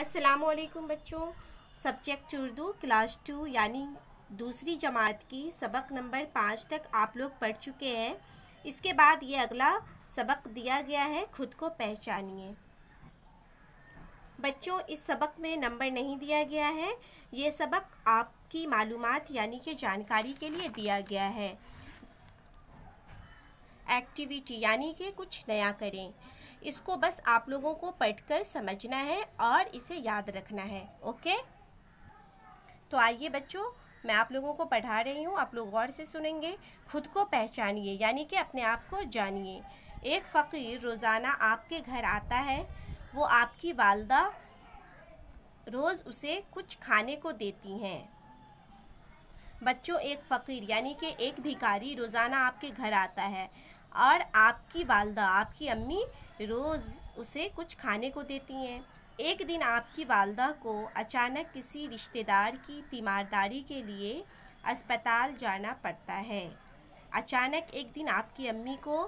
असलकम बच्चों subject Urdu class to यानी दूसरी जमात की सबक नंबर पाँच तक आप लोग पढ़ चुके हैं इसके बाद ये अगला सबक दिया गया है खुद को पहचानिए बच्चों इस सबक में नंबर नहीं दिया गया है ये सबक आपकी मालूम यानी कि जानकारी के लिए दिया गया है एक्टिविटी यानी कि कुछ नया करें इसको बस आप लोगों को पढ़कर समझना है और इसे याद रखना है ओके तो आइए बच्चों मैं आप लोगों को पढ़ा रही हूँ आप लोग गौर से सुनेंगे खुद को पहचानिए यानी कि अपने आप को जानिए एक फ़कीर रोज़ाना आपके घर आता है वो आपकी वालदा रोज़ उसे कुछ खाने को देती हैं बच्चों एक फ़कीर यानी कि एक भिकारी रोज़ाना आपके घर आता है और आपकी वालदा आपकी अम्मी रोज़ उसे कुछ खाने को देती हैं एक दिन आपकी वालदा को अचानक किसी रिश्तेदार की तीमारदारी के लिए अस्पताल जाना पड़ता है अचानक एक दिन आपकी अम्मी को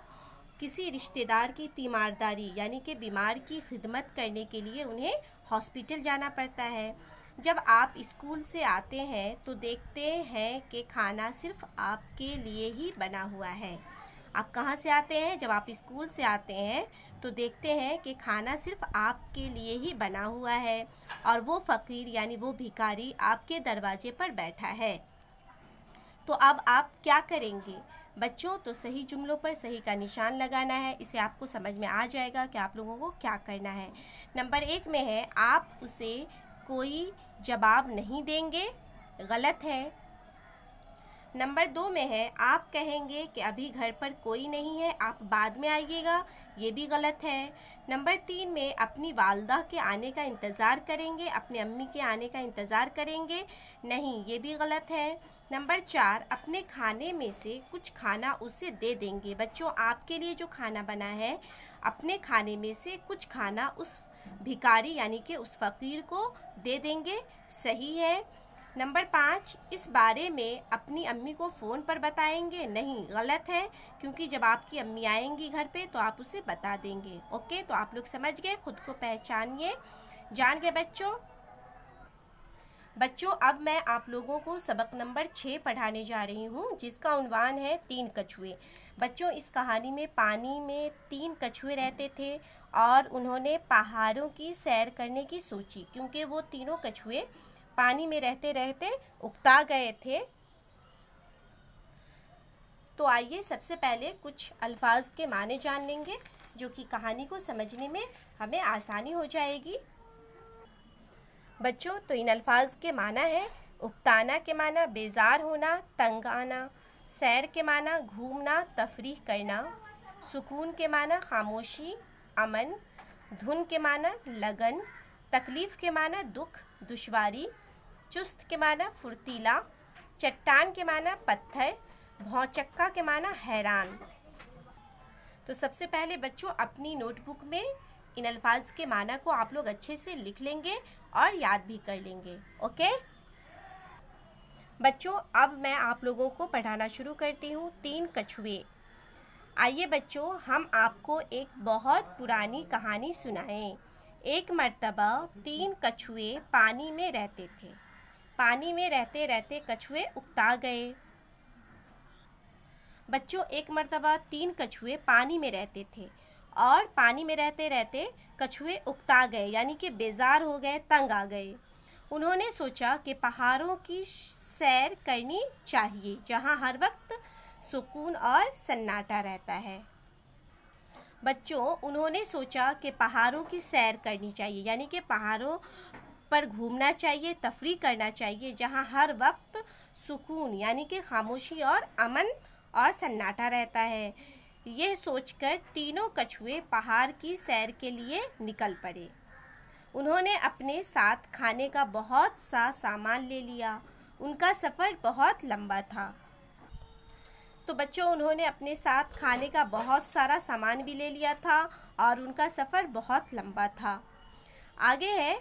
किसी रिश्तेदार की तीमारदारी यानी कि बीमार की खिदमत करने के लिए उन्हें हॉस्पिटल जाना पड़ता है जब आप स्कूल से आते हैं तो देखते हैं कि खाना सिर्फ आपके लिए ही बना हुआ है आप कहाँ से आते हैं जब आप स्कूल से आते हैं तो देखते हैं कि खाना सिर्फ आपके लिए ही बना हुआ है और वो फ़कीर यानी वो भिखारी आपके दरवाजे पर बैठा है तो अब आप क्या करेंगे बच्चों तो सही जुमलों पर सही का निशान लगाना है इसे आपको समझ में आ जाएगा कि आप लोगों को क्या करना है नंबर एक में है आप उसे कोई जवाब नहीं देंगे गलत है नंबर दो में है आप कहेंगे कि अभी घर पर कोई नहीं है आप बाद में आइएगा ये भी गलत है नंबर तीन में अपनी वालदा के आने का इंतज़ार करेंगे अपने अम्मी के आने का इंतज़ार करेंगे नहीं ये भी गलत है नंबर चार अपने खाने में से कुछ खाना उसे दे देंगे बच्चों आपके लिए जो खाना बना है अपने खाने में से कुछ खाना उस भिकारी यानी कि उस फ़कीर को दे देंगे सही है नंबर पाँच इस बारे में अपनी अम्मी को फ़ोन पर बताएंगे नहीं गलत है क्योंकि जब आपकी अम्मी आएंगी घर पे तो आप उसे बता देंगे ओके तो आप लोग समझ गए खुद को पहचानिए जान गए बच्चों बच्चों अब मैं आप लोगों को सबक नंबर छः पढ़ाने जा रही हूँ जिसका उनवान है तीन कछुए बच्चों इस कहानी में पानी में तीन कछुए रहते थे और उन्होंने पहाड़ों की सैर करने की सोची क्योंकि वो तीनों कछुए पानी में रहते रहते उगता गए थे तो आइए सबसे पहले कुछ अल्फाज के माने जान लेंगे जो कि कहानी को समझने में हमें आसानी हो जाएगी बच्चों तो इन अल्फाज के माना है उकताना के माना बेजार होना तंग आना सैर के माना घूमना तफरीह करना सुकून के माना खामोशी अमन धुन के माना लगन तकलीफ़ के माना दुख दुश्वारी चुस्त के माना फुर्तीला चट्टान के माना पत्थर भौचक्का के माना हैरान तो सबसे पहले बच्चों अपनी नोटबुक में इन अल्फाज के माना को आप लोग अच्छे से लिख लेंगे और याद भी कर लेंगे ओके बच्चों अब मैं आप लोगों को पढ़ाना शुरू करती हूँ तीन कछुए आइए बच्चों हम आपको एक बहुत पुरानी कहानी सुनाएं एक मर्तबा तीन कछुए पानी में रहते थे पानी में रहते रहते कछुए उगता गए बच्चों एक मरतबा तीन कछुए पानी में रहते थे और पानी में रहते रहते कछुए उगता गए यानी कि बेजार हो गए तंग आ गए उन्होंने सोचा कि पहाड़ों की सैर करनी चाहिए जहाँ हर वक्त सुकून और सन्नाटा रहता है बच्चों उन्होंने सोचा कि पहाड़ों की सैर करनी चाहिए यानी कि पहाड़ों पर घूमना चाहिए तफरी करना चाहिए जहाँ हर वक्त सुकून यानी कि खामोशी और अमन और सन्नाटा रहता है यह सोचकर तीनों कछुए पहाड़ की सैर के लिए निकल पड़े उन्होंने अपने साथ खाने का बहुत सा सामान ले लिया उनका सफ़र बहुत लंबा था तो बच्चों उन्होंने अपने साथ खाने का बहुत सारा सामान भी ले लिया था और उनका सफ़र बहुत लंबा था आगे है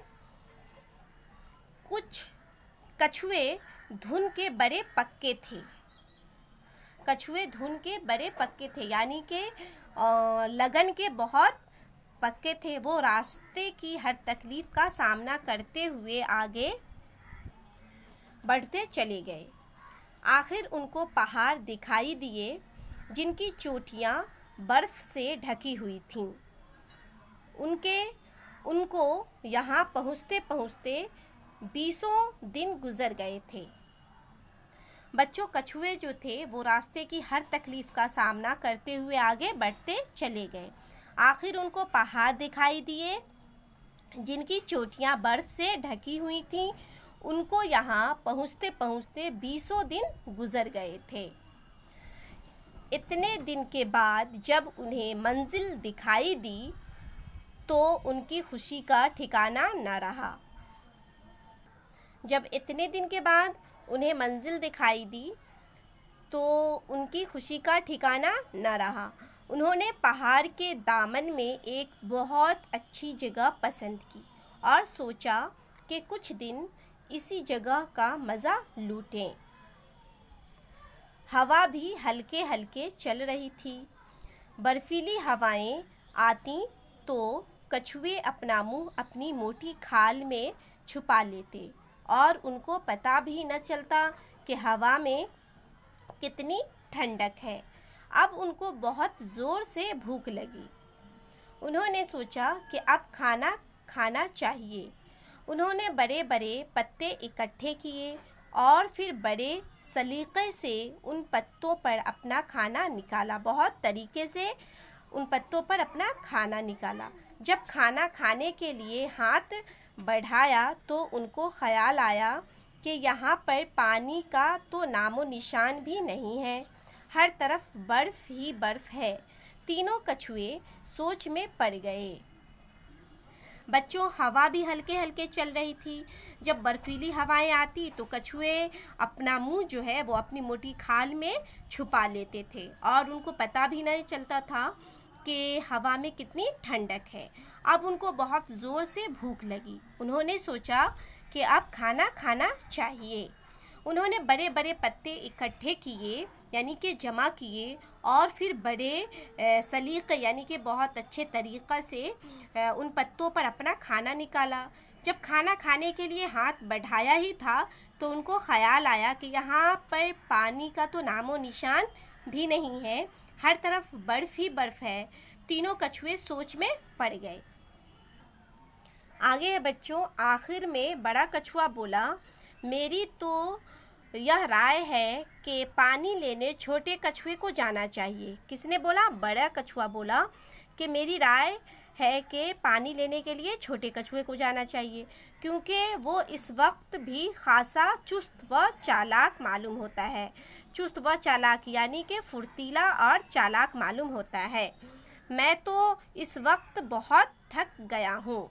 कुछ कछुए धुन के बड़े पक्के थे कछुए धुन के बड़े पक्के थे यानी कि लगन के बहुत पक्के थे वो रास्ते की हर तकलीफ का सामना करते हुए आगे बढ़ते चले गए आखिर उनको पहाड़ दिखाई दिए जिनकी चोटियाँ बर्फ़ से ढकी हुई थीं उनके उनको यहाँ पहुँचते पहुँचते बीसों दिन गुजर गए थे बच्चों कछुए जो थे वो रास्ते की हर तकलीफ का सामना करते हुए आगे बढ़ते चले गए आखिर उनको पहाड़ दिखाई दिए जिनकी चोटियां बर्फ से ढकी हुई थीं उनको यहाँ पहुँचते पहुँचते बीसों दिन गुजर गए थे इतने दिन के बाद जब उन्हें मंजिल दिखाई दी तो उनकी खुशी का ठिकाना न रहा जब इतने दिन के बाद उन्हें मंजिल दिखाई दी तो उनकी खुशी का ठिकाना न रहा उन्होंने पहाड़ के दामन में एक बहुत अच्छी जगह पसंद की और सोचा कि कुछ दिन इसी जगह का मज़ा लूटें हवा भी हल्के हल्के चल रही थी बर्फीली हवाएं आती तो कछुए अपना मुंह अपनी मोटी खाल में छुपा लेते और उनको पता भी न चलता कि हवा में कितनी ठंडक है अब उनको बहुत ज़ोर से भूख लगी उन्होंने सोचा कि अब खाना खाना चाहिए उन्होंने बड़े बड़े पत्ते इकट्ठे किए और फिर बड़े सलीके से उन पत्तों पर अपना खाना निकाला बहुत तरीके से उन पत्तों पर अपना खाना निकाला जब खाना खाने के लिए हाथ बढ़ाया तो उनको ख़्याल आया कि यहाँ पर पानी का तो नामो निशान भी नहीं है हर तरफ बर्फ़ ही बर्फ़ है तीनों कछुए सोच में पड़ गए बच्चों हवा भी हल्के हल्के चल रही थी जब बर्फीली हवाएं आती तो कछुए अपना मुंह जो है वो अपनी मोटी खाल में छुपा लेते थे और उनको पता भी नहीं चलता था कि हवा में कितनी ठंडक है अब उनको बहुत ज़ोर से भूख लगी उन्होंने सोचा कि अब खाना खाना चाहिए उन्होंने बड़े बड़े पत्ते इकट्ठे किए यानी कि जमा किए और फिर बड़े सलीक यानी कि बहुत अच्छे तरीक़ा से उन पत्तों पर अपना खाना निकाला जब खाना खाने के लिए हाथ बढ़ाया ही था तो उनको ख़याल आया कि यहाँ पर पानी का तो नामो निशान भी नहीं है हर तरफ बर्फ ही बर्फ है तीनों कछुए सोच में पड़ गए आगे बच्चों आखिर में बड़ा कछुआ बोला मेरी तो यह राय है कि पानी लेने छोटे कछुए को जाना चाहिए किसने बोला बड़ा कछुआ बोला कि मेरी राय है कि पानी लेने के लिए छोटे कछुए को जाना चाहिए क्योंकि वो इस वक्त भी खासा चुस्त व चालाक मालूम होता है चुस्त व चालाक यानी कि फुर्तीला और चालाक मालूम होता है मैं तो इस वक्त बहुत थक गया हूँ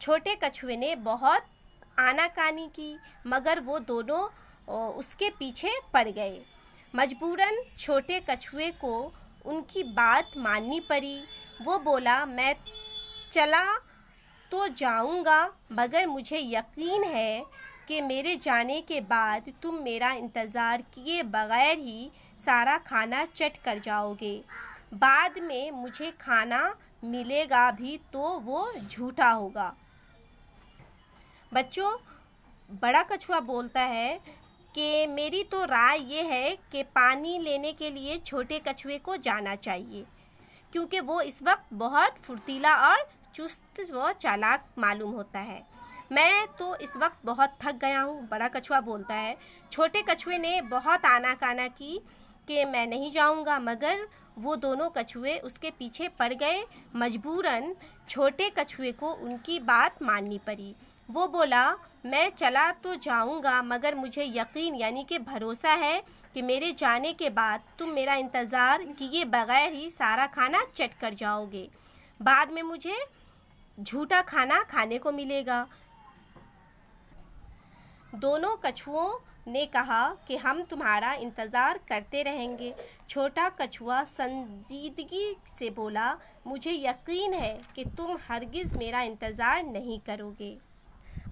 छोटे कछुए ने बहुत आनाकानी की मगर वो दोनों उसके पीछे पड़ गए मजबूरन छोटे कछुए को उनकी बात माननी पड़ी वो बोला मैं चला तो जाऊंगा मगर मुझे यकीन है कि मेरे जाने के बाद तुम मेरा इंतज़ार किए बगैर ही सारा खाना चट कर जाओगे बाद में मुझे खाना मिलेगा भी तो वो झूठा होगा बच्चों बड़ा कछुआ बोलता है कि मेरी तो राय ये है कि पानी लेने के लिए छोटे कछुए को जाना चाहिए क्योंकि वो इस वक्त बहुत फुर्तीला और चुस्त व चालाक मालूम होता है मैं तो इस वक्त बहुत थक गया हूँ बड़ा कछुआ बोलता है छोटे कछुए ने बहुत आना काना की कि मैं नहीं जाऊँगा मगर वो दोनों कछुए उसके पीछे पड़ गए मजबूरन छोटे कछुए को उनकी बात माननी पड़ी वो बोला मैं चला तो जाऊंगा मगर मुझे यकीन यानी कि भरोसा है कि मेरे जाने के बाद तुम मेरा इंतज़ार किए बगैर ही सारा खाना चट कर जाओगे बाद में मुझे झूठा खाना खाने को मिलेगा दोनों कछुओं ने कहा कि हम तुम्हारा इंतज़ार करते रहेंगे छोटा कछुआ संजीदगी से बोला मुझे यकीन है कि तुम हरगिज़ मेरा इंतज़ार नहीं करोगे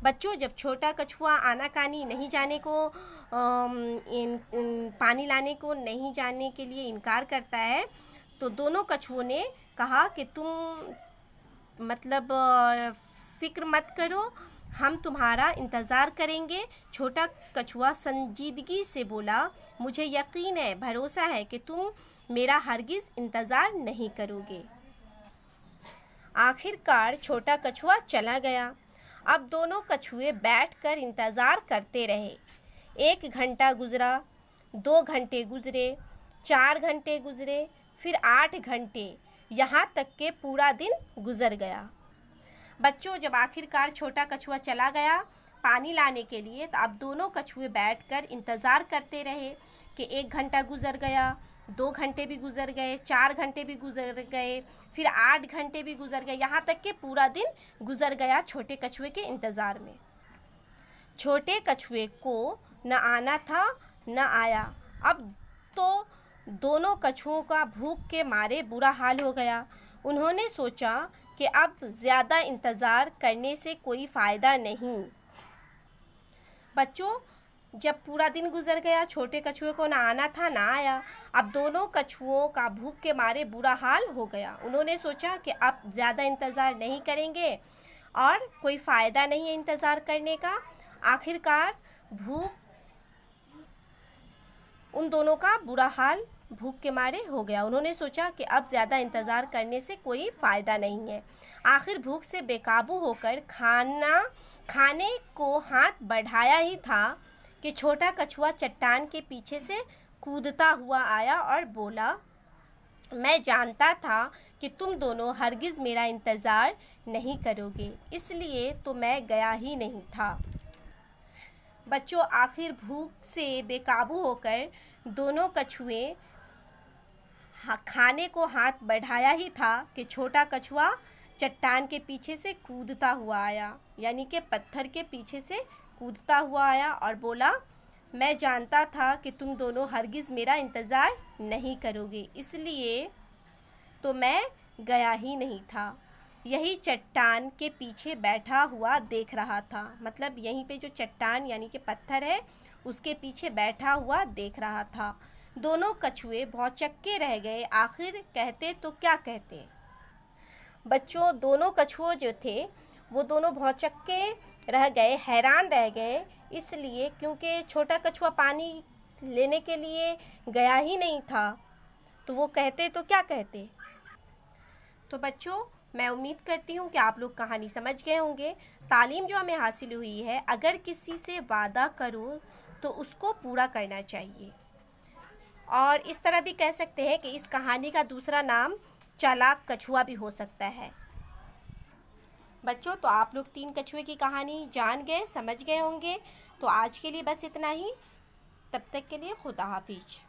बच्चों जब छोटा कछुआ आनाकानी नहीं जाने को इन, इन, पानी लाने को नहीं जाने के लिए इनकार करता है तो दोनों कछुओं ने कहा कि तुम मतलब फ़िक्र मत करो हम तुम्हारा इंतज़ार करेंगे छोटा कछुआ संजीदगी से बोला मुझे यकीन है भरोसा है कि तुम मेरा हरगिज़ इंतज़ार नहीं करोगे आखिरकार छोटा कछुआ चला गया अब दोनों कछुए बैठकर इंतज़ार करते रहे एक घंटा गुजरा दो घंटे गुजरे चार घंटे गुजरे फिर आठ घंटे यहाँ तक के पूरा दिन गुजर गया बच्चों जब आखिरकार छोटा कछुआ चला गया पानी लाने के लिए तो अब दोनों कछुए बैठकर इंतज़ार करते रहे कि एक घंटा गुजर गया दो घंटे भी गुजर गए चार घंटे भी गुजर गए फिर आठ घंटे भी गुजर गए यहाँ तक कि पूरा दिन गुजर गया छोटे कछुए के इंतज़ार में छोटे कछुए को न आना था न आया अब तो दोनों कछुओं का भूख के मारे बुरा हाल हो गया उन्होंने सोचा कि अब ज़्यादा इंतज़ार करने से कोई फ़ायदा नहीं बच्चों जब पूरा दिन गुजर गया छोटे कछुए को ना आना था ना आया अब दोनों कछुओं का भूख के मारे बुरा हाल हो गया उन्होंने सोचा कि अब ज़्यादा इंतज़ार नहीं करेंगे और कोई फ़ायदा नहीं है इंतज़ार करने का आखिरकार भूख उन दोनों का बुरा हाल भूख के मारे हो गया उन्होंने सोचा कि अब ज़्यादा इंतज़ार करने से कोई फ़ायदा नहीं है आखिर भूख से बेकाबू होकर खाना खाने को हाथ बढ़ाया ही था कि छोटा कछुआ चट्टान के पीछे से कूदता हुआ आया और बोला मैं जानता था कि तुम दोनों हरगिज़ मेरा इंतज़ार नहीं करोगे इसलिए तो मैं गया ही नहीं था बच्चों आखिर भूख से बेकाबू होकर दोनों कछुए खाने को हाथ बढ़ाया ही था कि छोटा कछुआ चट्टान के पीछे से कूदता हुआ आया यानी कि पत्थर के पीछे से कूदता हुआ आया और बोला मैं जानता था कि तुम दोनों हरगिज़ मेरा इंतज़ार नहीं करोगे इसलिए तो मैं गया ही नहीं था यही चट्टान के पीछे बैठा हुआ देख रहा था मतलब यहीं पे जो चट्टान यानी कि पत्थर है उसके पीछे बैठा हुआ देख रहा था दोनों कछुए भौचक्के रह गए आखिर कहते तो क्या कहते बच्चों दोनों कछुए जो थे वो दोनों भौचक्के रह गए हैरान रह गए इसलिए क्योंकि छोटा कछुआ पानी लेने के लिए गया ही नहीं था तो वो कहते तो क्या कहते तो बच्चों मैं उम्मीद करती हूँ कि आप लोग कहानी समझ गए होंगे तालीम जो हमें हासिल हुई है अगर किसी से वादा करो तो उसको पूरा करना चाहिए और इस तरह भी कह सकते हैं कि इस कहानी का दूसरा नाम चालाक कछुआ भी हो सकता है बच्चों तो आप लोग तीन कछुए की कहानी जान गए समझ गए होंगे तो आज के लिए बस इतना ही तब तक के लिए खुदा हाफिज़